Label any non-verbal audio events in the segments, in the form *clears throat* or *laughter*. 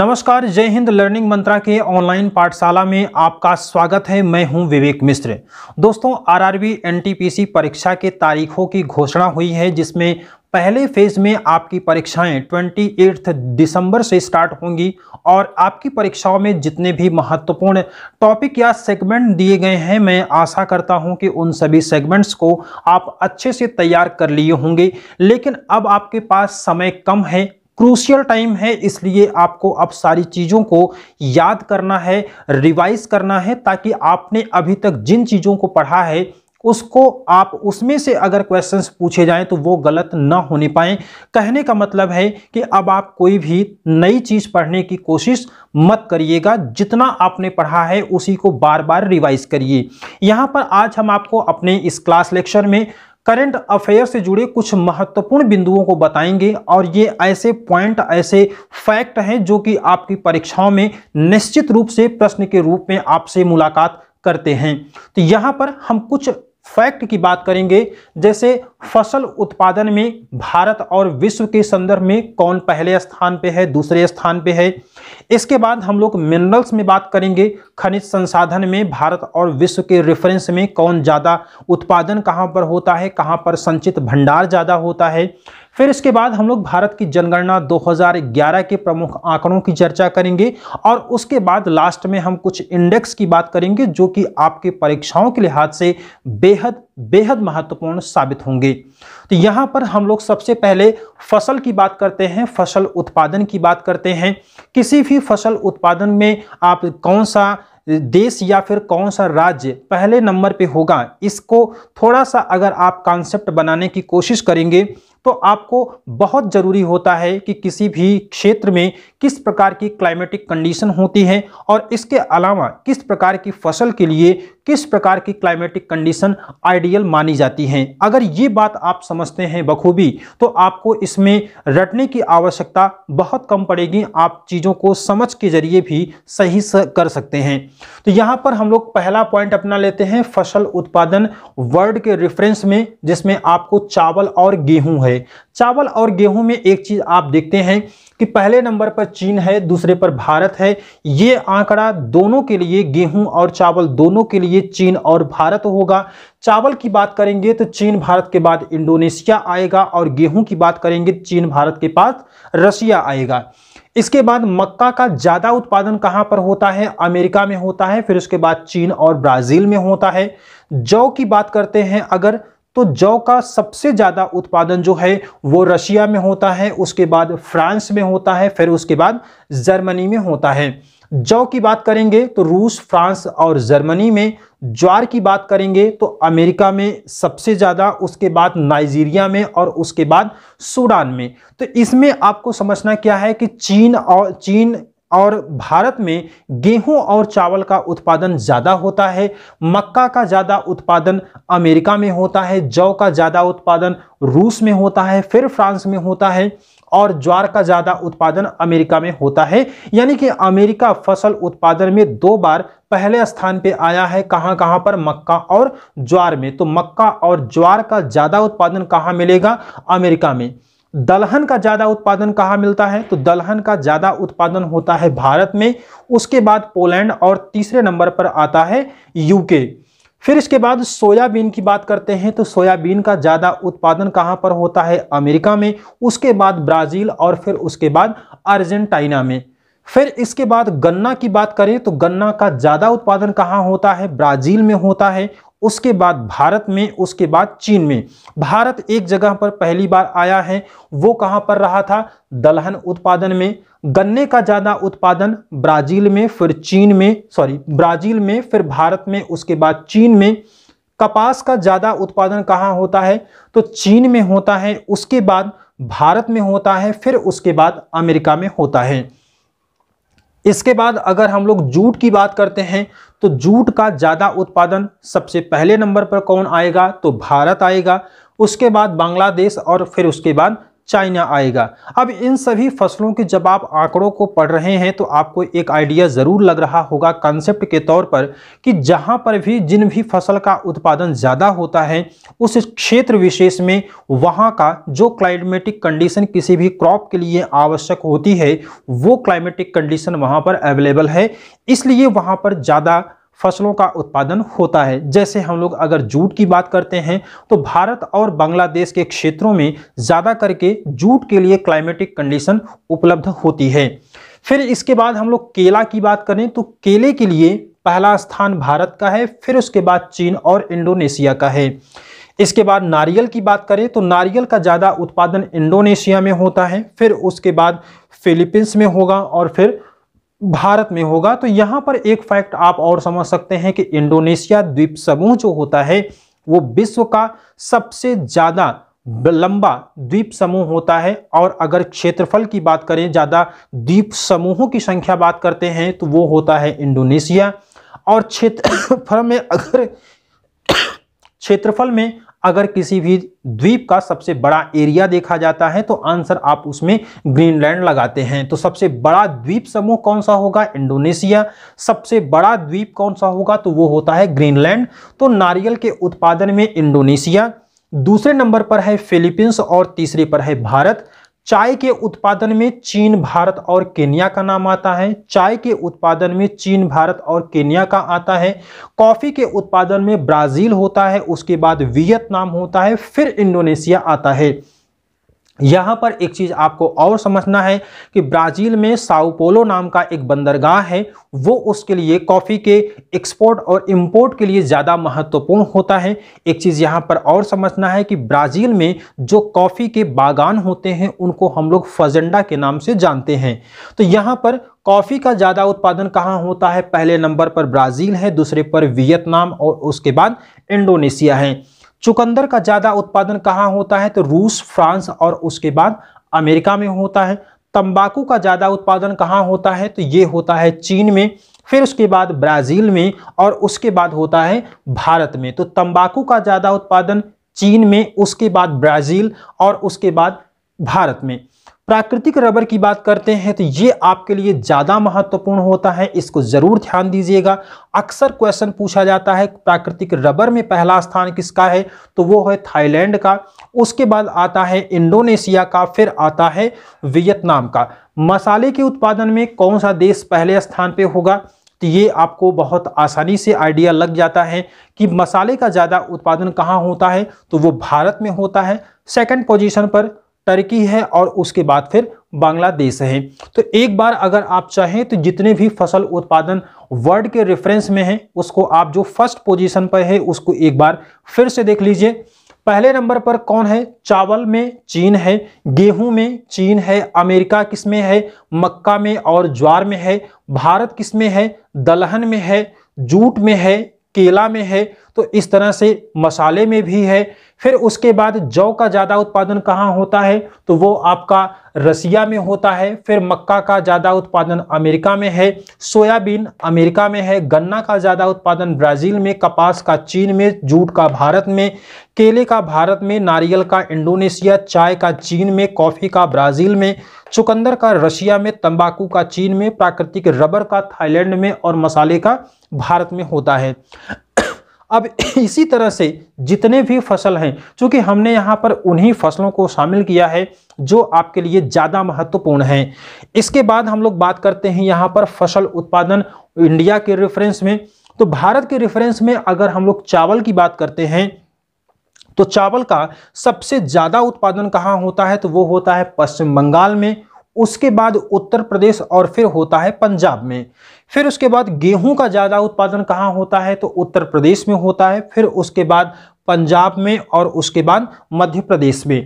नमस्कार जय हिंद लर्निंग मंत्रा के ऑनलाइन पाठशाला में आपका स्वागत है मैं हूं विवेक मिश्र दोस्तों आरआरबी एनटीपीसी परीक्षा के तारीखों की घोषणा हुई है जिसमें पहले फेज में आपकी परीक्षाएं 28 दिसंबर से स्टार्ट होंगी और आपकी परीक्षाओं में जितने भी महत्वपूर्ण टॉपिक या सेगमेंट दिए गए हैं मैं आशा करता हूं कि उन सभी सेगमेंट्स को आप अच्छे से तैयार कर लिए होंगे लेकिन अब आपके पास समय कम है क्रूशियल टाइम है इसलिए आपको अब सारी चीज़ों को याद करना है रिवाइज करना है ताकि आपने अभी तक जिन चीज़ों को पढ़ा है उसको आप उसमें से अगर क्वेश्चंस पूछे जाएं तो वो गलत ना होने पाए कहने का मतलब है कि अब आप कोई भी नई चीज़ पढ़ने की कोशिश मत करिएगा जितना आपने पढ़ा है उसी को बार बार रिवाइज करिए यहाँ पर आज हम आपको अपने इस क्लास लेक्चर में करंट अफेयर से जुड़े कुछ महत्वपूर्ण बिंदुओं को बताएंगे और ये ऐसे पॉइंट ऐसे फैक्ट हैं जो कि आपकी परीक्षाओं में निश्चित रूप से प्रश्न के रूप में आपसे मुलाकात करते हैं तो यहाँ पर हम कुछ फैक्ट की बात करेंगे जैसे फसल उत्पादन में भारत और विश्व के संदर्भ में कौन पहले स्थान पे है दूसरे स्थान पे है इसके बाद हम लोग मिनरल्स में बात करेंगे खनिज संसाधन में भारत और विश्व के रेफरेंस में कौन ज़्यादा उत्पादन कहाँ पर होता है कहाँ पर संचित भंडार ज़्यादा होता है फिर इसके बाद हम लोग भारत की जनगणना 2011 के प्रमुख आंकड़ों की चर्चा करेंगे और उसके बाद लास्ट में हम कुछ इंडेक्स की बात करेंगे जो कि आपके परीक्षाओं के लिहाज से बेहद बेहद महत्वपूर्ण साबित होंगे तो यहाँ पर हम लोग सबसे पहले फसल की बात करते हैं फसल उत्पादन की बात करते हैं किसी भी फसल उत्पादन में आप कौन सा देश या फिर कौन सा राज्य पहले नंबर पे होगा इसको थोड़ा सा अगर आप कॉन्सेप्ट बनाने की कोशिश करेंगे तो आपको बहुत ज़रूरी होता है कि किसी भी क्षेत्र में किस प्रकार की क्लाइमेटिक कंडीशन होती है और इसके अलावा किस प्रकार की फसल के लिए किस प्रकार की क्लाइमेटिक कंडीशन आइडियल मानी जाती हैं अगर ये बात आप समझते हैं बखूबी तो आपको इसमें रटने की आवश्यकता बहुत कम पड़ेगी आप चीज़ों को समझ के जरिए भी सही कर सकते हैं तो यहाँ पर हम लोग पहला पॉइंट अपना लेते हैं फसल उत्पादन वर्ल्ड के रेफरेंस में जिसमें आपको चावल और गेहूँ है है चावल और गेहूं में एक चीज़ आप देखते हैं कि पहले नंबर पर चीन है दूसरे पर भारत है ये आंकड़ा दोनों के लिए गेहूं और चावल दोनों के लिए चीन और भारत होगा चावल की बात करेंगे तो चीन भारत के बाद इंडोनेशिया आएगा और गेहूं की बात करेंगे तो चीन भारत के पास रशिया आएगा इसके बाद मक्का का ज़्यादा उत्पादन कहाँ पर होता है अमेरिका में होता है फिर उसके बाद चीन और ब्राज़ील में होता है जौ की बात करते हैं अगर तो जौ का सबसे ज़्यादा उत्पादन जो है वो रशिया में होता है उसके बाद फ्रांस में होता है फिर उसके बाद जर्मनी में होता है जौ की बात करेंगे तो रूस फ्रांस और जर्मनी में ज्वार की बात करेंगे तो अमेरिका में सबसे ज़्यादा उसके बाद नाइजीरिया में और उसके बाद सूडान में तो इसमें आपको समझना क्या है कि चीन और चीन और भारत में गेहूं और चावल का उत्पादन ज़्यादा होता है मक्का का ज़्यादा उत्पादन अमेरिका में होता है जौ का ज़्यादा उत्पादन रूस में होता है फिर फ्रांस में होता है और ज्वार का ज़्यादा उत्पादन अमेरिका में होता है यानी कि अमेरिका फसल उत्पादन में दो बार पहले स्थान पे आया है कहाँ कहाँ पर मक्का और ज्वार में तो मक्का और ज्वार का ज़्यादा उत्पादन कहाँ मिलेगा अमेरिका में दलहन का ज़्यादा उत्पादन कहाँ मिलता है तो दलहन का ज़्यादा उत्पादन होता है भारत में उसके बाद पोलैंड और तीसरे नंबर पर आता है यूके फिर इसके बाद सोयाबीन की बात करते हैं तो सोयाबीन का ज़्यादा उत्पादन कहाँ पर होता है अमेरिका में उसके बाद ब्राज़ील और फिर उसके बाद अर्जेंटाइना में फिर इसके बाद गन्ना की बात करें तो गन्ना का ज़्यादा उत्पादन कहाँ होता है ब्राज़ील में होता है उसके बाद भारत में उसके बाद चीन में भारत एक जगह पर पहली बार आया है वो कहाँ पर रहा था दलहन उत्पादन में गन्ने का ज़्यादा उत्पादन ब्राज़ील में फिर चीन में सॉरी ब्राज़ील में फिर भारत में उसके बाद चीन में कपास का ज़्यादा उत्पादन कहाँ होता है तो चीन में होता है उसके बाद भारत में होता है फिर उसके बाद अमेरिका में होता है इसके बाद अगर हम लोग जूट की बात करते हैं तो जूट का ज़्यादा उत्पादन सबसे पहले नंबर पर कौन आएगा तो भारत आएगा उसके बाद बांग्लादेश और फिर उसके बाद चाइना आएगा अब इन सभी फसलों के जब आप आंकड़ों को पढ़ रहे हैं तो आपको एक आइडिया ज़रूर लग रहा होगा कंसेप्ट के तौर पर कि जहाँ पर भी जिन भी फसल का उत्पादन ज़्यादा होता है उस क्षेत्र विशेष में वहाँ का जो क्लाइमेटिक कंडीशन किसी भी क्रॉप के लिए आवश्यक होती है वो क्लाइमेटिक कंडीशन वहाँ पर अवेलेबल है इसलिए वहाँ पर ज़्यादा फसलों का उत्पादन होता है जैसे हम लोग अगर जूट की बात करते हैं तो भारत और बांग्लादेश के क्षेत्रों में ज़्यादा करके जूट के लिए क्लाइमेटिक कंडीशन उपलब्ध होती है फिर इसके बाद हम लोग केला की बात करें तो केले के लिए पहला स्थान भारत का है फिर उसके बाद चीन और इंडोनेशिया का है इसके बाद नारियल की बात करें तो नारियल का ज़्यादा उत्पादन इंडोनेशिया में होता है फिर उसके बाद फिलीपींस में होगा और फिर भारत में होगा तो यहाँ पर एक फैक्ट आप और समझ सकते हैं कि इंडोनेशिया द्वीप समूह जो होता है वो विश्व का सबसे ज़्यादा लंबा द्वीप समूह होता है और अगर क्षेत्रफल की बात करें ज़्यादा द्वीप समूहों की संख्या बात करते हैं तो वो होता है इंडोनेशिया और *coughs* *coughs* क्षेत्रफल में अगर क्षेत्रफल में अगर किसी भी द्वीप का सबसे बड़ा एरिया देखा जाता है तो आंसर आप उसमें ग्रीनलैंड लगाते हैं तो सबसे बड़ा द्वीप समूह कौन सा होगा इंडोनेशिया सबसे बड़ा द्वीप कौन सा होगा तो वो होता है ग्रीनलैंड तो नारियल के उत्पादन में इंडोनेशिया दूसरे नंबर पर है फिलीपींस और तीसरे पर है भारत चाय के उत्पादन में चीन भारत और केन्या का नाम आता है चाय के उत्पादन में चीन भारत और केन्या का आता है कॉफ़ी के उत्पादन में ब्राज़ील होता है उसके बाद वियतनाम होता है फिर इंडोनेशिया आता है यहाँ पर एक चीज़ आपको और समझना है कि ब्राज़ील में साउपोलो नाम का एक बंदरगाह है वो उसके लिए कॉफ़ी के एक्सपोर्ट और इंपोर्ट के लिए ज़्यादा महत्वपूर्ण होता है एक चीज़ यहाँ पर और समझना है कि ब्राज़ील में जो कॉफ़ी के बागान होते हैं उनको हम लोग फजेंडा के नाम से जानते हैं तो यहाँ पर कॉफ़ी का ज़्यादा उत्पादन कहाँ होता है पहले नंबर पर ब्राज़ील है दूसरे पर वियतनाम और उसके बाद इंडोनेशिया है चुकंदर का ज़्यादा उत्पादन कहाँ होता है तो रूस फ्रांस और उसके बाद अमेरिका में होता है तंबाकू का ज़्यादा उत्पादन कहाँ होता है तो ये होता है चीन में फिर उसके बाद ब्राज़ील में और उसके बाद होता है भारत में तो तंबाकू का ज़्यादा उत्पादन चीन में उसके बाद ब्राज़ील और उसके बाद भारत में प्राकृतिक रबर की बात करते हैं तो ये आपके लिए ज़्यादा महत्वपूर्ण होता है इसको ज़रूर ध्यान दीजिएगा अक्सर क्वेश्चन पूछा जाता है प्राकृतिक रबर में पहला स्थान किसका है तो वो है थाईलैंड का उसके बाद आता है इंडोनेशिया का फिर आता है वियतनाम का मसाले के उत्पादन में कौन सा देश पहले स्थान पर होगा तो ये आपको बहुत आसानी से आइडिया लग जाता है कि मसाले का ज़्यादा उत्पादन कहाँ होता है तो वो भारत में होता है सेकंड पोजीशन पर टर्की है और उसके बाद फिर बांग्लादेश है तो एक बार अगर आप चाहें तो जितने भी फसल उत्पादन वर्ल्ड के रेफरेंस में हैं उसको आप जो फर्स्ट पोजीशन पर है उसको एक बार फिर से देख लीजिए पहले नंबर पर कौन है चावल में चीन है गेहूं में चीन है अमेरिका किस में है मक्का में और ज्वार में है भारत किस में है दलहन में है जूट में है केला में है तो इस तरह से मसाले में भी है फिर उसके बाद जौ का ज़्यादा उत्पादन कहाँ होता है तो वो आपका रसिया में होता है फिर मक्का का ज़्यादा उत्पादन अमेरिका में है सोयाबीन अमेरिका में है गन्ना का ज़्यादा उत्पादन ब्राज़ील में कपास का चीन में जूट का भारत में केले का भारत में नारियल का इंडोनेशिया चाय का चीन में कॉफ़ी का ब्राज़ील में चुकंदर का रशिया में तंबाकू का चीन में प्राकृतिक रबर का थाईलैंड में और मसाले का भारत में होता है *coughs* अब *coughs* इसी तरह से जितने भी फसल हैं क्योंकि हमने यहाँ पर उन्हीं फसलों को शामिल किया है जो आपके लिए ज़्यादा महत्वपूर्ण हैं इसके बाद हम लोग बात करते हैं यहाँ पर फसल उत्पादन इंडिया के रेफरेंस में तो भारत के रेफरेंस में अगर हम लोग चावल की बात करते हैं तो चावल का सबसे ज़्यादा उत्पादन कहाँ होता है तो वो होता है पश्चिम बंगाल में उसके बाद उत्तर प्रदेश और फिर होता है पंजाब में फिर उसके बाद गेहूं का ज़्यादा उत्पादन कहाँ होता है तो उत्तर प्रदेश में होता है फिर उसके बाद पंजाब में और उसके बाद मध्य प्रदेश में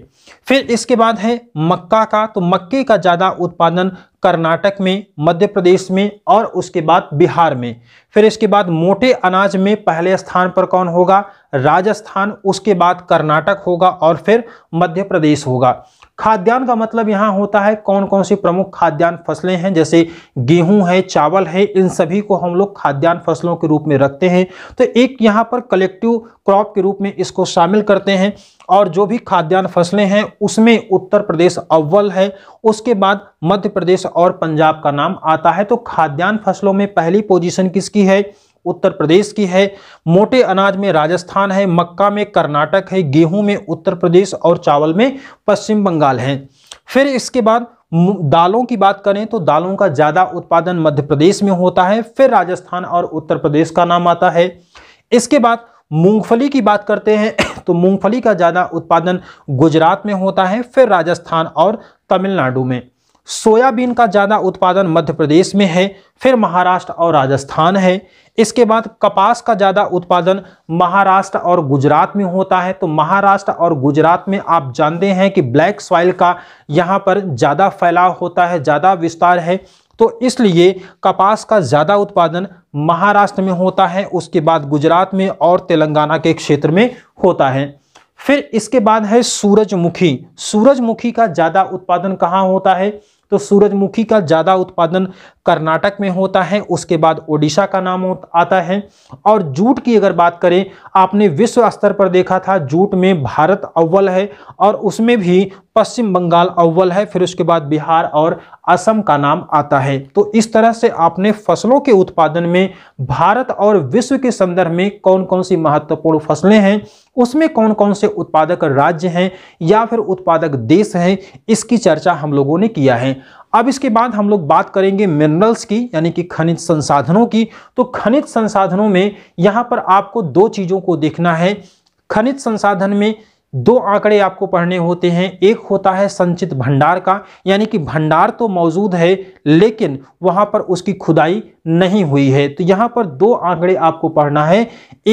फिर इसके बाद है मक्का का तो मक्के का ज़्यादा उत्पादन कर्नाटक में मध्य प्रदेश में और उसके बाद बिहार में फिर इसके बाद मोटे अनाज में पहले स्थान पर कौन होगा राजस्थान उसके बाद कर्नाटक होगा और फिर मध्य प्रदेश होगा खाद्यान्न का मतलब यहाँ होता है कौन कौन सी प्रमुख खाद्यान्न फसलें हैं जैसे गेहूं है चावल है इन सभी को हम लोग खाद्यान्न फसलों के रूप में रखते हैं तो एक यहाँ पर कलेक्टिव क्रॉप के रूप में इसको शामिल करते हैं और जो भी खाद्यान्न फसलें हैं उसमें उत्तर प्रदेश अव्वल है उसके बाद मध्य प्रदेश और पंजाब का नाम आता है तो खाद्यान्न फसलों में पहली पोजीशन किसकी है उत्तर प्रदेश की है मोटे अनाज में राजस्थान है मक्का में कर्नाटक है गेहूं में उत्तर प्रदेश और चावल में पश्चिम बंगाल है फिर इसके बाद दालों की बात करें तो दालों का ज़्यादा उत्पादन मध्य प्रदेश में होता है फिर राजस्थान और उत्तर प्रदेश का नाम आता है इसके बाद मूंगफली की बात करते हैं तो मूंगफली का ज़्यादा उत्पादन गुजरात में होता है फिर राजस्थान और तमिलनाडु में सोयाबीन का ज़्यादा उत्पादन मध्य प्रदेश में है फिर महाराष्ट्र और राजस्थान है इसके बाद कपास का ज़्यादा उत्पादन महाराष्ट्र और गुजरात में होता है तो महाराष्ट्र और गुजरात में आप जानते हैं कि ब्लैक सॉइल का यहाँ पर ज़्यादा फैलाव होता है ज़्यादा विस्तार है तो इसलिए कपास का ज़्यादा उत्पादन महाराष्ट्र में होता है उसके बाद गुजरात में और तेलंगाना के क्षेत्र में होता है फिर इसके बाद है सूरजमुखी सूरजमुखी का ज़्यादा उत्पादन कहाँ होता है तो सूरजमुखी का ज़्यादा उत्पादन कर्नाटक में होता है उसके बाद ओडिशा का नाम आता है और जूट की अगर बात करें आपने विश्व स्तर पर देखा था जूट में भारत अव्वल है और उसमें भी पश्चिम बंगाल अव्वल है फिर उसके बाद बिहार और असम का नाम आता है तो इस तरह से आपने फसलों के उत्पादन में भारत और विश्व के संदर्भ में कौन कौन सी महत्वपूर्ण फसलें हैं उसमें कौन कौन से उत्पादक राज्य हैं या फिर उत्पादक देश हैं इसकी चर्चा हम लोगों ने किया है अब इसके बाद हम लोग बात करेंगे मिनरल्स की यानी कि खनिज संसाधनों की तो खनिज संसाधनों में यहाँ पर आपको दो चीज़ों को देखना है खनिज संसाधन में दो आंकड़े आपको पढ़ने होते हैं एक होता है संचित भंडार का यानी कि भंडार तो मौजूद है लेकिन वहाँ पर उसकी खुदाई नहीं हुई है तो यहाँ पर दो आंकड़े आपको पढ़ना है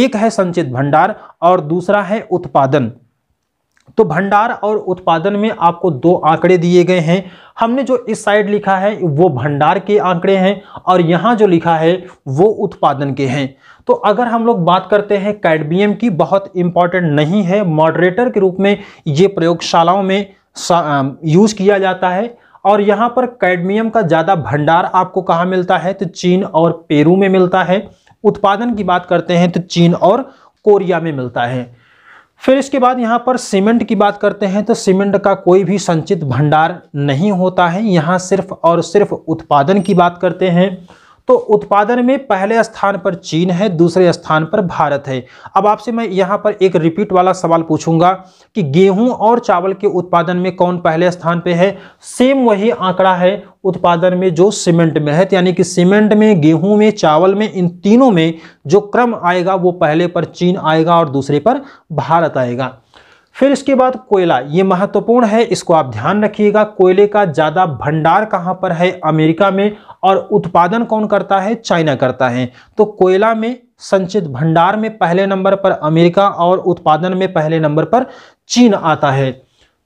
एक है संचित भंडार और दूसरा है उत्पादन तो भंडार और उत्पादन में आपको दो आंकड़े दिए गए हैं हमने जो इस साइड लिखा है वो भंडार के आंकड़े हैं और यहाँ जो लिखा है वो उत्पादन के हैं तो अगर हम लोग बात करते हैं कैडमियम की बहुत इंपॉर्टेंट नहीं है मॉडरेटर के रूप में ये प्रयोगशालाओं में यूज़ किया जाता है और यहाँ पर कैडमियम का ज़्यादा भंडार आपको कहाँ मिलता है तो चीन और पेरू में मिलता है उत्पादन की बात करते हैं तो चीन और कोरिया में मिलता है फिर इसके बाद यहाँ पर सीमेंट की बात करते हैं तो सीमेंट का कोई भी संचित भंडार नहीं होता है यहाँ सिर्फ और सिर्फ उत्पादन की बात करते हैं तो उत्पादन में पहले स्थान पर चीन है दूसरे स्थान पर भारत है अब आपसे मैं यहाँ पर एक रिपीट वाला सवाल पूछूंगा कि गेहूं और चावल के उत्पादन में कौन पहले स्थान पे है सेम वही आंकड़ा है उत्पादन में जो सीमेंट में है यानी कि सीमेंट में गेहूं में चावल में इन तीनों में जो क्रम आएगा वो पहले पर चीन आएगा और दूसरे पर भारत आएगा फिर इसके बाद कोयला ये महत्वपूर्ण है इसको आप ध्यान रखिएगा कोयले का ज़्यादा भंडार कहाँ पर है अमेरिका में और उत्पादन कौन करता है चाइना करता है तो कोयला में संचित भंडार में पहले नंबर पर अमेरिका और उत्पादन में पहले नंबर पर चीन आता है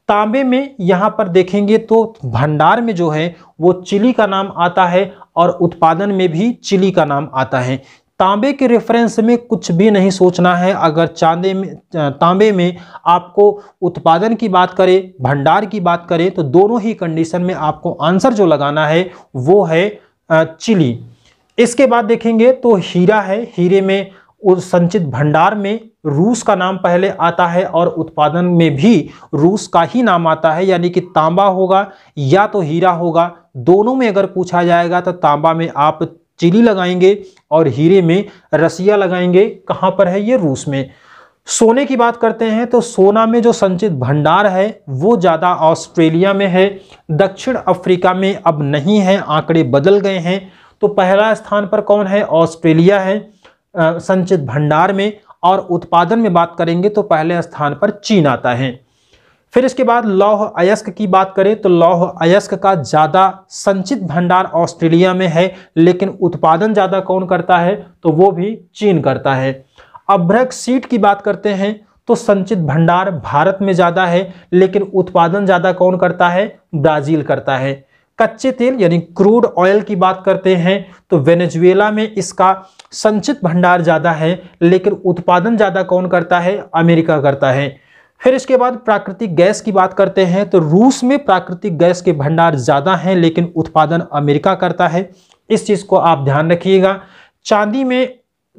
तांबे में यहाँ पर देखेंगे तो भंडार में जो है वो चिली का नाम आता है और उत्पादन में भी चिली का नाम आता है तांबे के रेफरेंस में कुछ भी नहीं सोचना है अगर चांदे में तांबे में आपको उत्पादन की बात करें भंडार की बात करें तो दोनों ही कंडीशन में आपको आंसर जो लगाना है वो है चिली इसके बाद देखेंगे तो हीरा है हीरे में उस संचित भंडार में रूस का नाम पहले आता है और उत्पादन में भी रूस का ही नाम आता है यानी कि तांबा होगा या तो हीरा होगा दोनों में अगर पूछा जाएगा तो तांबा में आप चिली लगाएंगे और हीरे में रसिया लगाएंगे कहाँ पर है ये रूस में सोने की बात करते हैं तो सोना में जो संचित भंडार है वो ज़्यादा ऑस्ट्रेलिया में है दक्षिण अफ्रीका में अब नहीं है आंकड़े बदल गए हैं तो पहला स्थान पर कौन है ऑस्ट्रेलिया है संचित भंडार में और उत्पादन में बात करेंगे तो पहले स्थान पर चीन आता है फिर इसके बाद लौह अयस्क की बात करें तो लौह अयस्क का ज़्यादा संचित भंडार ऑस्ट्रेलिया में है लेकिन उत्पादन ज़्यादा कौन करता है तो वो भी चीन करता है अभ्रक सीट की बात करते हैं तो संचित भंडार भारत में ज़्यादा है लेकिन उत्पादन ज़्यादा कौन करता है ब्राज़ील करता है कच्चे तेल यानी क्रूड ऑयल की बात करते हैं तो वेनेजुएला में इसका संचित भंडार ज़्यादा है लेकिन उत्पादन ज़्यादा कौन करता है अमेरिका करता है फिर इसके बाद प्राकृतिक गैस की बात करते हैं तो रूस में प्राकृतिक गैस के भंडार ज़्यादा हैं लेकिन उत्पादन अमेरिका करता है इस चीज़ को आप ध्यान रखिएगा चांदी में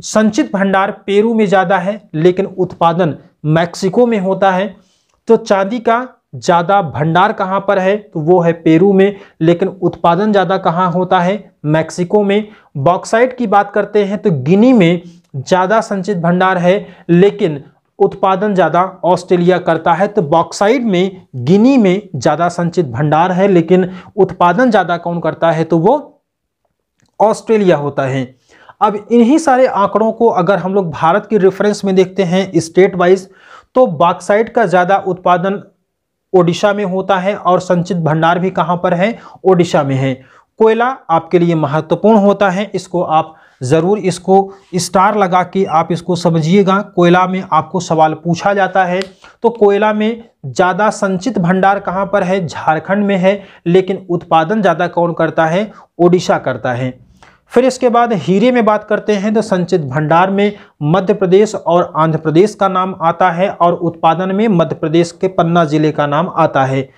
संचित भंडार पेरू में ज़्यादा है लेकिन उत्पादन मैक्सिको में होता है तो चांदी का ज़्यादा भंडार कहाँ पर है तो वो है पेरू में लेकिन उत्पादन ज़्यादा कहाँ होता है मैक्सिको में बॉक्साइट की बात करते हैं तो गिनी में ज़्यादा संचित भंडार है लेकिन उत्पादन ज़्यादा ऑस्ट्रेलिया करता है तो बॉक्साइड में गिनी में ज़्यादा संचित भंडार है लेकिन उत्पादन ज़्यादा कौन करता है तो वो ऑस्ट्रेलिया होता है अब इन्हीं सारे आंकड़ों को अगर हम लोग भारत के रेफरेंस में देखते हैं स्टेट वाइज तो बॉक्साइड का ज़्यादा उत्पादन ओडिशा में होता है और संचित भंडार भी कहाँ पर है ओडिशा में है कोयला आपके लिए महत्वपूर्ण होता है इसको आप ज़रूर इसको स्टार लगा के आप इसको समझिएगा कोयला में आपको सवाल पूछा जाता है तो कोयला में ज़्यादा संचित भंडार कहाँ पर है झारखंड में है लेकिन उत्पादन ज़्यादा कौन करता है ओडिशा करता है फिर इसके बाद हीरे में बात करते हैं तो संचित भंडार में मध्य प्रदेश और आंध्र प्रदेश का नाम आता है और उत्पादन में मध्य प्रदेश के पन्ना जिले का नाम आता है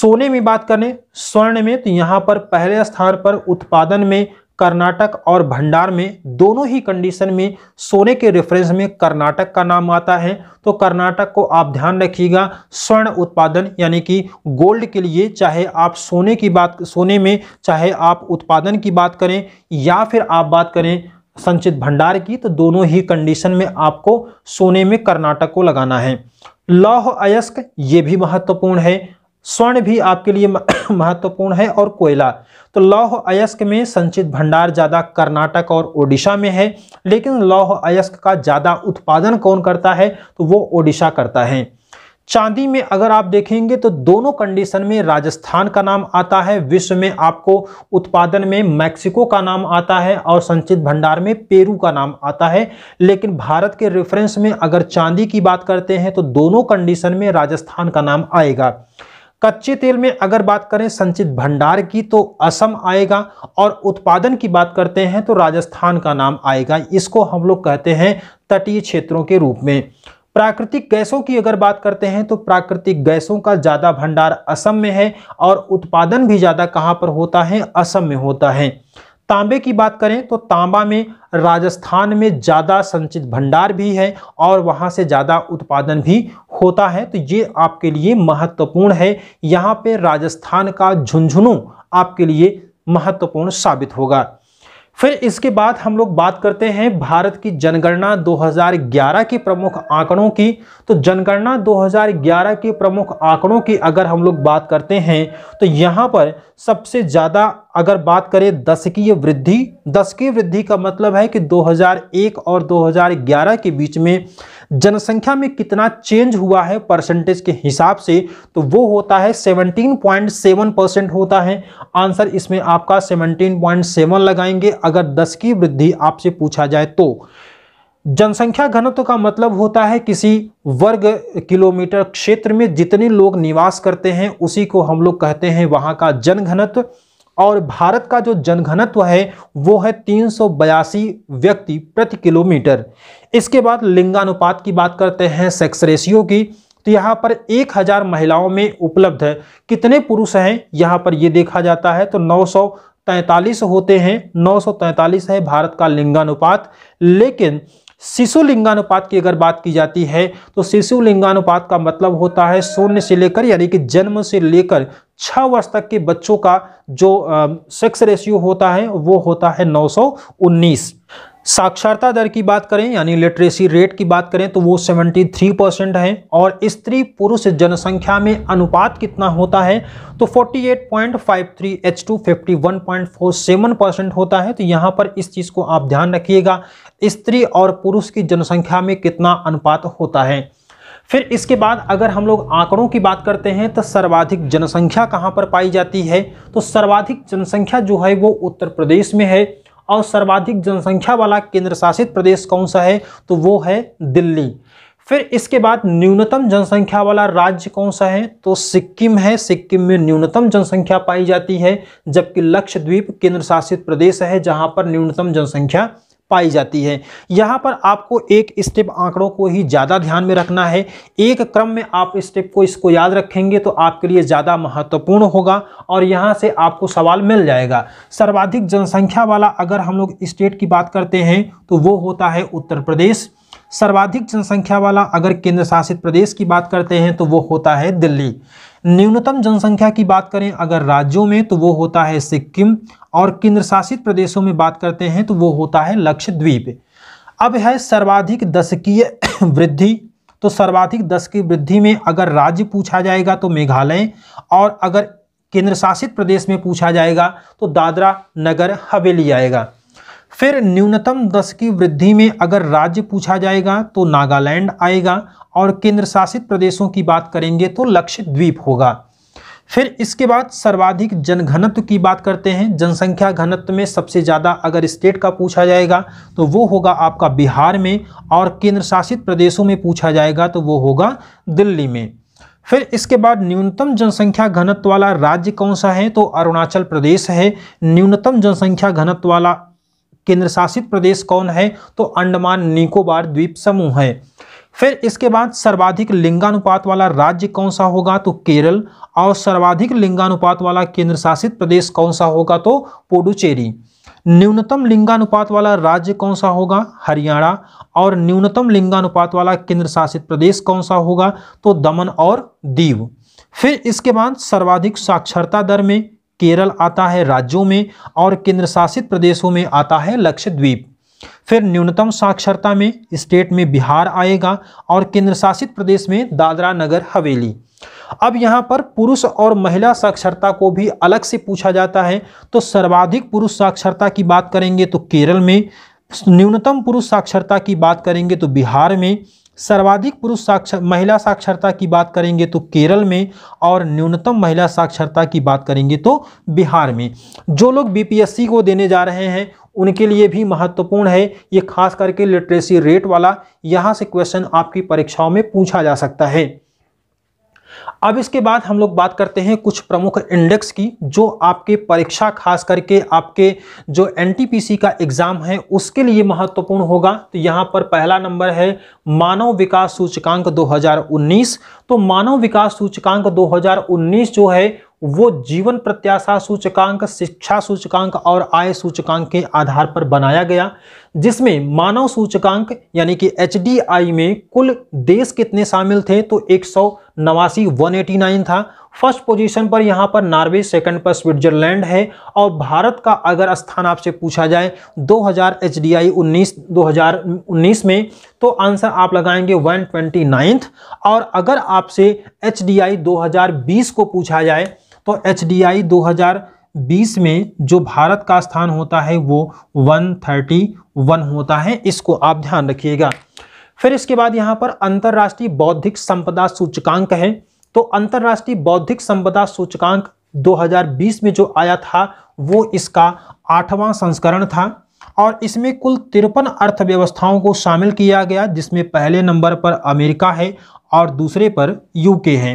सोने में बात करें स्वर्ण में तो यहाँ पर पहले स्थान पर उत्पादन में कर्नाटक और भंडार में दोनों ही कंडीशन में सोने के रेफरेंस में कर्नाटक का नाम आता है तो कर्नाटक को आप ध्यान रखिएगा स्वर्ण उत्पादन यानी कि गोल्ड के लिए चाहे आप सोने की बात सोने में चाहे आप उत्पादन की बात करें या फिर आप बात करें संचित भंडार की तो दोनों ही कंडीशन में आपको सोने में कर्नाटक को लगाना है लौह अयस्क ये भी महत्वपूर्ण है स्वर्ण भी आपके लिए *coughs* महत्वपूर्ण है और कोयला तो लौह अयस्क में संचित भंडार ज़्यादा कर्नाटक और ओडिशा में है लेकिन लौह अयस्क का ज़्यादा उत्पादन कौन करता है तो वो ओडिशा करता है चांदी में अगर आप देखेंगे तो दोनों कंडीशन में राजस्थान का नाम आता है विश्व में आपको उत्पादन में मैक्सिको का नाम आता है और संचित भंडार में पेरू का नाम आता है लेकिन भारत के रेफरेंस में अगर चांदी की बात करते हैं तो दोनों कंडीशन में राजस्थान का नाम आएगा कच्चे तेल में अगर बात करें संचित भंडार की तो असम आएगा और उत्पादन की बात करते हैं तो राजस्थान का नाम आएगा इसको हम लोग कहते हैं तटीय क्षेत्रों के रूप में प्राकृतिक गैसों की अगर बात करते हैं तो प्राकृतिक गैसों का ज़्यादा भंडार असम में है और उत्पादन भी ज़्यादा कहाँ पर होता है असम में होता है तांबे की बात करें तो तांबा में राजस्थान में ज़्यादा संचित भंडार भी है और वहाँ से ज़्यादा उत्पादन भी होता है तो ये आपके लिए महत्वपूर्ण है यहाँ पे राजस्थान का झुंझुनू आपके लिए महत्वपूर्ण साबित होगा फिर इसके बाद हम लोग बात करते हैं भारत की जनगणना 2011 के प्रमुख आंकड़ों की तो जनगणना 2011 के प्रमुख आंकड़ों की अगर हम लोग बात करते हैं तो यहाँ पर सबसे ज़्यादा अगर बात करें दशकीय वृद्धि दशकीय वृद्धि का मतलब है कि 2001 और 2011 के बीच में जनसंख्या में कितना चेंज हुआ है परसेंटेज के हिसाब से तो वो होता है 17.7 परसेंट होता है आंसर इसमें आपका 17.7 लगाएंगे अगर 10 की वृद्धि आपसे पूछा जाए तो जनसंख्या घनत्व का मतलब होता है किसी वर्ग किलोमीटर क्षेत्र में जितने लोग निवास करते हैं उसी को हम लोग कहते हैं वहाँ का जन घनत्व और भारत का जो जनघनत्व है वो है तीन व्यक्ति प्रति किलोमीटर इसके बाद लिंगानुपात की बात करते हैं सेक्स रेशियो की तो यहाँ पर एक हज़ार महिलाओं में उपलब्ध है कितने पुरुष हैं यहाँ पर ये देखा जाता है तो नौ तैंतालीस होते हैं 943 है भारत का लिंगानुपात लेकिन शिशु लिंगानुपात की अगर बात की जाती है तो शिशु लिंगानुपात का मतलब होता है शून्य से लेकर यानी कि जन्म से लेकर छः वर्ष तक के बच्चों का जो सेक्स रेशियो होता है वो होता है 919 साक्षरता दर की बात करें यानी लिटरेसी रेट की बात करें तो वो 73 परसेंट है और स्त्री पुरुष जनसंख्या में अनुपात कितना होता है तो 48.53 H2 51.47 परसेंट होता है तो यहाँ पर इस चीज़ को आप ध्यान रखिएगा स्त्री और पुरुष की जनसंख्या में कितना अनुपात होता है फिर इसके बाद अगर हम लोग आंकड़ों की बात करते हैं तो सर्वाधिक जनसंख्या कहाँ पर पाई जाती है तो सर्वाधिक जनसंख्या जो है वो उत्तर प्रदेश में है और सर्वाधिक जनसंख्या वाला केंद्र शासित प्रदेश कौन सा है तो वो है दिल्ली फिर इसके बाद न्यूनतम जनसंख्या वाला राज्य कौन सा है तो सिक्किम है सिक्किम में न्यूनतम जनसंख्या पाई जाती है जबकि लक्षद्वीप केंद्र शासित प्रदेश है जहाँ पर न्यूनतम जनसंख्या पाई जाती है यहाँ पर आपको एक स्टेप आंकड़ों को ही ज़्यादा ध्यान में रखना है एक क्रम में आप स्टेप को इसको याद रखेंगे तो आपके लिए ज़्यादा महत्वपूर्ण होगा और यहाँ से आपको सवाल मिल जाएगा सर्वाधिक जनसंख्या वाला अगर हम लोग स्टेट की बात करते हैं तो वो होता है उत्तर प्रदेश सर्वाधिक जनसंख्या वाला अगर केंद्र शासित प्रदेश की बात करते हैं तो वो होता है दिल्ली न्यूनतम जनसंख्या की बात करें अगर राज्यों में तो वो होता है सिक्किम और केंद्र शासित प्रदेशों में बात करते हैं तो वो होता है लक्षद्वीप अब है सर्वाधिक दशकीय *clears throat* वृद्धि तो सर्वाधिक दशकीय की वृद्धि में अगर राज्य पूछा जाएगा तो मेघालय और अगर केंद्र शासित प्रदेश में पूछा जाएगा तो दादरा नगर हवेली आएगा फिर न्यूनतम दस की वृद्धि में अगर राज्य पूछा जाएगा तो नागालैंड आएगा और केंद्र शासित प्रदेशों की बात करेंगे तो लक्षद्वीप होगा फिर इसके बाद सर्वाधिक जनघनत्व की बात करते हैं जनसंख्या घनत्व में सबसे ज़्यादा अगर स्टेट का पूछा जाएगा तो वो होगा आपका बिहार में और केंद्र शासित प्रदेशों में पूछा जाएगा तो वो होगा दिल्ली में फिर इसके बाद न्यूनतम जनसंख्या घनत्व वाला राज्य कौन सा है तो अरुणाचल प्रदेश है न्यूनतम जनसंख्या घनत्व वाला केंद्र शासित प्रदेश कौन है तो अंडमान निकोबार द्वीप समूह है फिर इसके बाद सर्वाधिक लिंगानुपात वाला राज्य कौन सा होगा तो केरल और सर्वाधिक लिंगानुपात वाला केंद्र शासित प्रदेश कौन सा होगा तो पुडुचेरी न्यूनतम लिंगानुपात वाला राज्य कौन सा होगा हरियाणा और न्यूनतम लिंगानुपात वाला केंद्र शासित प्रदेश कौन सा होगा तो दमन और दीव फिर इसके बाद सर्वाधिक साक्षरता दर में केरल आता है राज्यों में और केंद्र शासित प्रदेशों में आता है लक्षद्वीप फिर न्यूनतम साक्षरता में स्टेट में बिहार आएगा और केंद्र शासित प्रदेश में दादरा नगर हवेली अब यहाँ पर पुरुष और महिला साक्षरता को भी अलग से पूछा जाता है तो सर्वाधिक पुरुष साक्षरता की बात करेंगे तो केरल में न्यूनतम पुरुष साक्षरता की बात करेंगे तो बिहार में सर्वाधिक पुरुष साक्षर महिला साक्षरता की बात करेंगे तो केरल में और न्यूनतम महिला साक्षरता की बात करेंगे तो बिहार में जो लोग बीपीएससी को देने जा रहे हैं उनके लिए भी महत्वपूर्ण है ये खास करके लिटरेसी रेट वाला यहाँ से क्वेश्चन आपकी परीक्षाओं में पूछा जा सकता है अब इसके बाद हम लोग बात करते हैं कुछ प्रमुख इंडेक्स की जो आपके परीक्षा खास करके आपके जो एनटीपीसी का एग्ज़ाम है उसके लिए महत्वपूर्ण होगा तो यहाँ पर पहला नंबर है मानव विकास सूचकांक 2019 तो मानव विकास सूचकांक 2019 जो है वो जीवन प्रत्याशा सूचकांक शिक्षा सूचकांक और आय सूचकांक के आधार पर बनाया गया जिसमें मानव सूचकांक यानी कि एच में कुल देश कितने शामिल थे तो एक सौ नवासी वन एटी नाइन था फर्स्ट पोजीशन पर यहाँ पर नॉर्वे सेकंड पर स्विट्जरलैंड है और भारत का अगर स्थान आपसे पूछा जाए 2000 एच डी आई उन्नीस दो में तो आंसर आप लगाएंगे वन और अगर आपसे एच डी आई को पूछा जाए तो एच डी आई दो हजार बीस में जो भारत का स्थान होता है वो 131 होता है इसको आप ध्यान रखिएगा फिर इसके बाद यहाँ पर अंतर्राष्ट्रीय बौद्धिक संपदा सूचकांक है तो अंतर्राष्ट्रीय बौद्धिक संपदा सूचकांक 2020 में जो आया था वो इसका आठवां संस्करण था और इसमें कुल तिरपन अर्थव्यवस्थाओं को शामिल किया गया जिसमें पहले नंबर पर अमेरिका है और दूसरे पर यूके हैं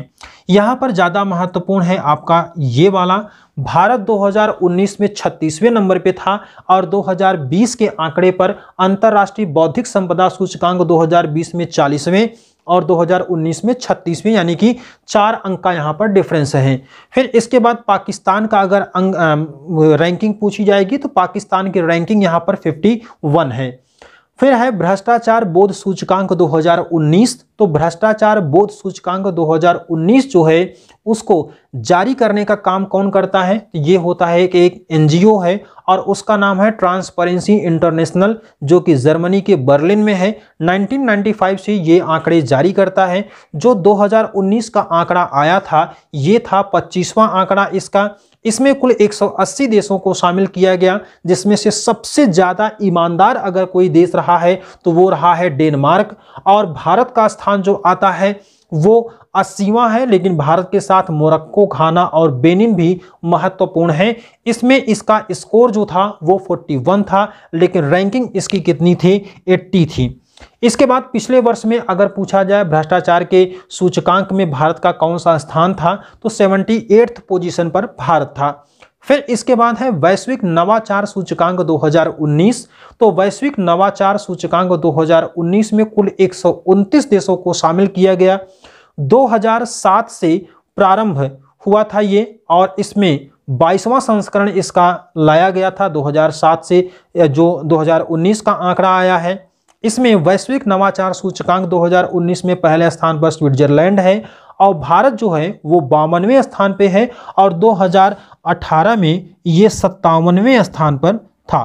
यहाँ पर ज़्यादा महत्वपूर्ण है आपका ये वाला भारत 2019 में 36वें नंबर पे था और 2020 के आंकड़े पर अंतर्राष्ट्रीय बौद्धिक संपदा सूचकांक 2020 में 40वें और 2019 में 36वीं यानी कि चार अंक का यहाँ पर डिफरेंस है फिर इसके बाद पाकिस्तान का अगर अंग रैंकिंग पूछी जाएगी तो पाकिस्तान की रैंकिंग यहाँ पर 51 है फिर है भ्रष्टाचार बोध सूचकांक तो भ्रष्टाचार बोध सूचकांक 2019 जो है उसको जारी करने का काम कौन करता है तो ये होता है कि एक एनजीओ है और उसका नाम है ट्रांसपेरेंसी इंटरनेशनल जो कि जर्मनी के बर्लिन में है 1995 से ये आंकड़े जारी करता है जो 2019 का आंकड़ा आया था ये था 25वां आंकड़ा इसका इसमें कुल 180 देशों को शामिल किया गया जिसमें से सबसे ज़्यादा ईमानदार अगर कोई देश रहा है तो वो रहा है डेनमार्क और भारत का स्थान स्थान जो आता है वो अस्सीवा है लेकिन भारत के साथ मोरक्को घाना और बेनिन भी महत्वपूर्ण है इसमें इसका स्कोर जो था वो 41 था लेकिन रैंकिंग इसकी कितनी थी 80 थी इसके बाद पिछले वर्ष में अगर पूछा जाए भ्रष्टाचार के सूचकांक में भारत का कौन सा स्थान था तो सेवेंटी पोजीशन पर भारत था फिर इसके बाद है वैश्विक नवाचार सूचकांक 2019 तो वैश्विक नवाचार सूचकांक 2019 में कुल एक देशों को शामिल किया गया 2007 से प्रारंभ हुआ था ये और इसमें बाईसवां संस्करण इसका लाया गया था 2007 से जो 2019 का आंकड़ा आया है इसमें वैश्विक नवाचार सूचकांक 2019 में पहले स्थान पर स्विट्जरलैंड है और भारत जो है वो बावनवें स्थान पे है और 2018 में ये सत्तावनवें स्थान पर था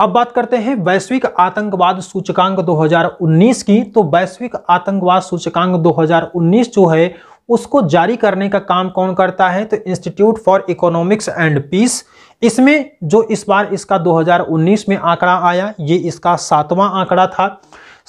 अब बात करते हैं वैश्विक आतंकवाद सूचकांक 2019 की तो वैश्विक आतंकवाद सूचकांक 2019 जो है उसको जारी करने का काम कौन करता है तो institute for economics and peace इसमें जो इस बार इसका 2019 में आंकड़ा आया ये इसका सातवां आंकड़ा था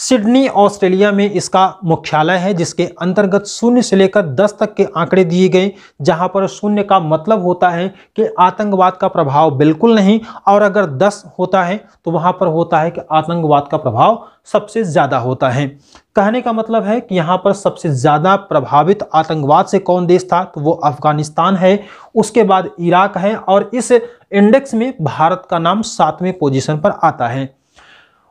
सिडनी ऑस्ट्रेलिया में इसका मुख्यालय है जिसके अंतर्गत शून्य से लेकर दस तक के आंकड़े दिए गए जहां पर शून्य का मतलब होता है कि आतंकवाद का प्रभाव बिल्कुल नहीं और अगर दस होता है तो वहां पर होता है कि आतंकवाद का प्रभाव सबसे ज़्यादा होता है कहने का मतलब है कि यहाँ पर सबसे ज़्यादा प्रभावित आतंकवाद से कौन देश था तो वो अफगानिस्तान है उसके बाद इराक है और इस इंडेक्स में भारत का नाम सातवें पोजीशन पर आता है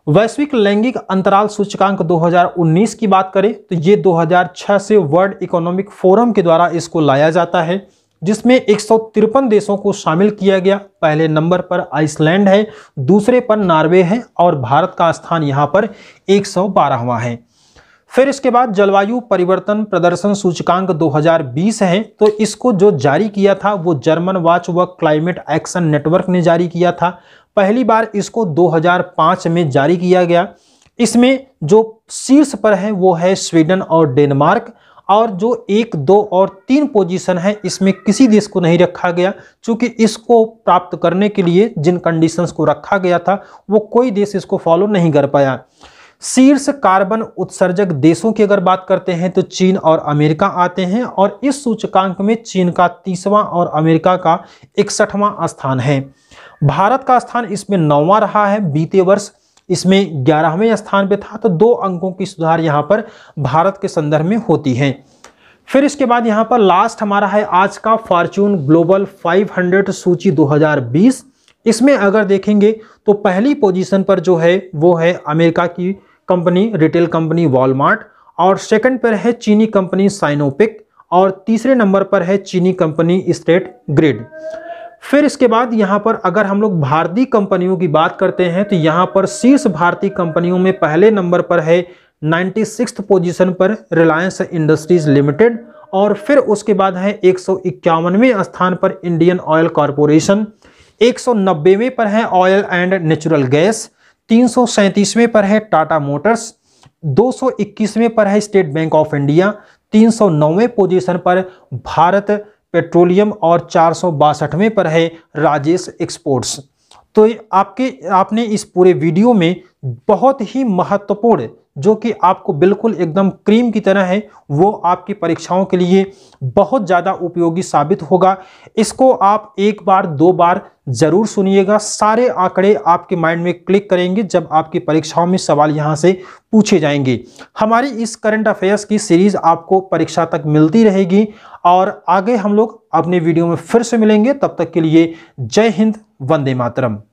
वैश्विक लैंगिक अंतराल सूचकांक 2019 की बात करें तो ये 2006 से वर्ल्ड इकोनॉमिक फोरम के द्वारा इसको लाया जाता है जिसमें एक देशों को शामिल किया गया पहले नंबर पर आइसलैंड है दूसरे पर नॉर्वे है और भारत का स्थान यहाँ पर एक सौ है फिर इसके बाद जलवायु परिवर्तन प्रदर्शन सूचकांक 2020 है तो इसको जो जारी किया था वो जर्मन वॉच व क्लाइमेट एक्शन नेटवर्क ने जारी किया था पहली बार इसको 2005 में जारी किया गया इसमें जो शीर्ष पर है वो है स्वीडन और डेनमार्क और जो एक दो और तीन पोजीशन है इसमें किसी देश को नहीं रखा गया क्योंकि इसको प्राप्त करने के लिए जिन कंडीशंस को रखा गया था वो कोई देश इसको फॉलो नहीं कर पाया शीर्ष कार्बन उत्सर्जक देशों की अगर बात करते हैं तो चीन और अमेरिका आते हैं और इस सूचकांक में चीन का तीसवां और अमेरिका का इकसठवां स्थान है भारत का स्थान इसमें नौवां रहा है बीते वर्ष इसमें ग्यारहवें स्थान पे था तो दो अंकों की सुधार यहाँ पर भारत के संदर्भ में होती है फिर इसके बाद यहाँ पर लास्ट हमारा है आज का फॉर्चून ग्लोबल 500 सूची 2020 इसमें अगर देखेंगे तो पहली पोजीशन पर जो है वो है अमेरिका की कंपनी रिटेल कंपनी वॉलमार्ट और सेकंड पर है चीनी कंपनी साइनोपिक और तीसरे नंबर पर है चीनी कंपनी स्टेट ग्रिड फिर इसके बाद यहाँ पर अगर हम लोग भारतीय कंपनियों की बात करते हैं तो यहाँ पर शीर्ष भारतीय कंपनियों में पहले नंबर पर है नाइन्टी सिक्स पोजिशन पर रिलायंस इंडस्ट्रीज लिमिटेड और फिर उसके बाद है एक सौ इक्यावनवें स्थान पर इंडियन ऑयल कॉरपोरेशन एक सौ पर है ऑयल एंड नेचुरल गैस तीन पर है टाटा मोटर्स दो इक्कीसवें पर है स्टेट बैंक ऑफ इंडिया तीन सौ पोजीशन पर भारत पेट्रोलियम और चार पर है राजेश एक्सपोर्ट्स तो आपके आपने इस पूरे वीडियो में बहुत ही महत्वपूर्ण जो कि आपको बिल्कुल एकदम क्रीम की तरह है वो आपकी परीक्षाओं के लिए बहुत ज़्यादा उपयोगी साबित होगा इसको आप एक बार दो बार ज़रूर सुनिएगा सारे आंकड़े आपके माइंड में क्लिक करेंगे जब आपकी परीक्षाओं में सवाल यहाँ से पूछे जाएंगे हमारी इस करंट अफेयर्स की सीरीज़ आपको परीक्षा तक मिलती रहेगी और आगे हम लोग अपने वीडियो में फिर से मिलेंगे तब तक के लिए जय हिंद वंदे मातरम